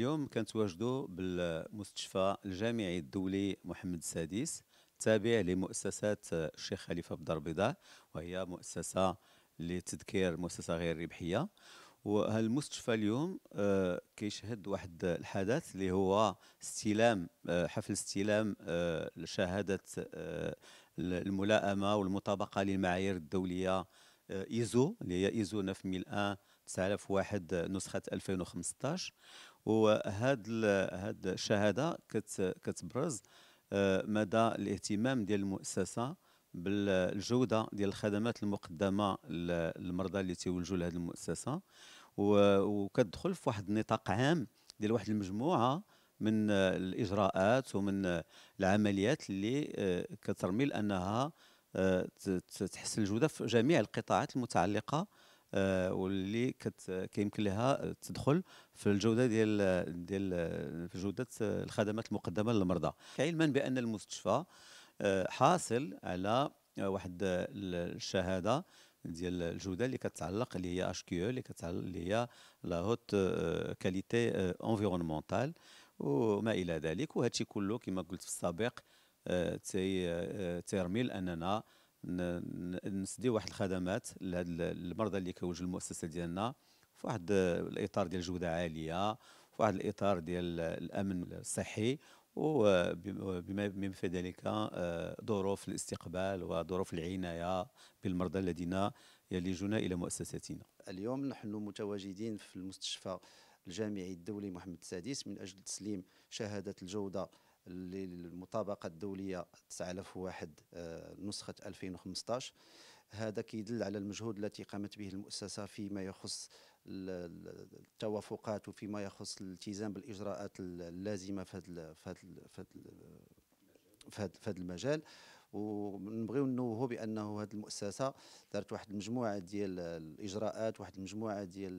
اليوم كنتواجدوا بالمستشفى الجامعي الدولي محمد السادس تابع لمؤسسة الشيخ خليفة بدار البيضاء وهي مؤسسة لتذكير مؤسسة غير ربحية وهالمستشفى اليوم آه، كيشهد واحد الحدث اللي هو استلام آه، حفل استلام آه، شهادة الملائمة والمطابقة للمعايير الدولية آه، ايزو اللي هي ايزو 9001 نسخه 2015 وهاد الشهاده كتبرز آه، مدى الاهتمام ديال المؤسسه بالجوده ديال الخدمات المقدمه للمرضى اللي تيولجوا لهذه المؤسسه وكتدخل في واحد النطاق عام ديال واحد المجموعه من الاجراءات ومن العمليات اللي آه، كترمي لانها آه، تحسن الجوده في جميع القطاعات المتعلقه آه، واللي كيمكن لها تدخل في الجوده ديال ديال في جوده الخدمات المقدمه للمرضى علما بان المستشفى آه، حاصل على واحد الشهاده ديال الجوده اللي كتعلق اللي هي اش كيو e، اللي كتعلق اللي هي لا هوت كاليتي انفيرونمونتال وما الى ذلك وهذا الشيء كله كما قلت في السابق تيرمي لاننا نسدي واحد الخدمات لهاد المرضى اللي كيوجد المؤسسه ديالنا في واحد الاطار ديال جوده عاليه في واحد الاطار ديال الامن الصحي وبما في ذلك آه، ظروف الاستقبال وظروف العنايه بالمرضى الذين يلجون الى مؤسساتنا. اليوم نحن متواجدين في المستشفى الجامعي الدولي محمد السادس من اجل تسليم شهاده الجوده للمطابقه الدوليه 9001 آه، نسخه 2015 هذا كيدل على المجهود التي قامت به المؤسسه فيما يخص التوافقات وفيما يخص الالتزام بالاجراءات اللازمه في هذا في هذا المجال ونبغيو نوهوا بانه هذه المؤسسه دارت واحد المجموعه ديال الاجراءات واحد المجموعه ديال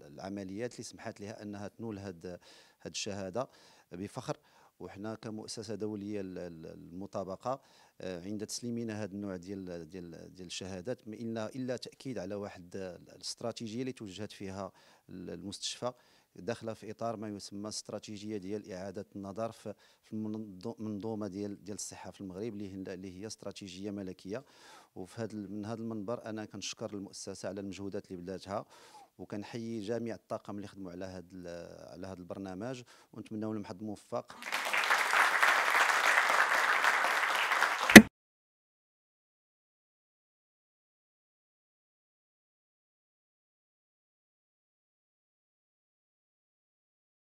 العمليات اللي سمحت لها انها تنول هذه الشهاده بفخر وحنا كمؤسسه دوليه المطابقه آه، عند تسليمنا هذا النوع ديال ديال ديال الشهادات الا الا تاكيد على واحد الاستراتيجيه اللي توجهت فيها المستشفى داخله في اطار ما يسمى استراتيجيه ديال اعاده النظر في المنظومه ديال ديال الصحه في المغرب اللي هي استراتيجيه ملكيه وفي هذا من هذا المنبر انا كنشكر المؤسسه على المجهودات اللي بداتها وكنحيي جميع الطاقم اللي خدموا على هذا على هذا البرنامج ونتمنوا لهم حظ موفق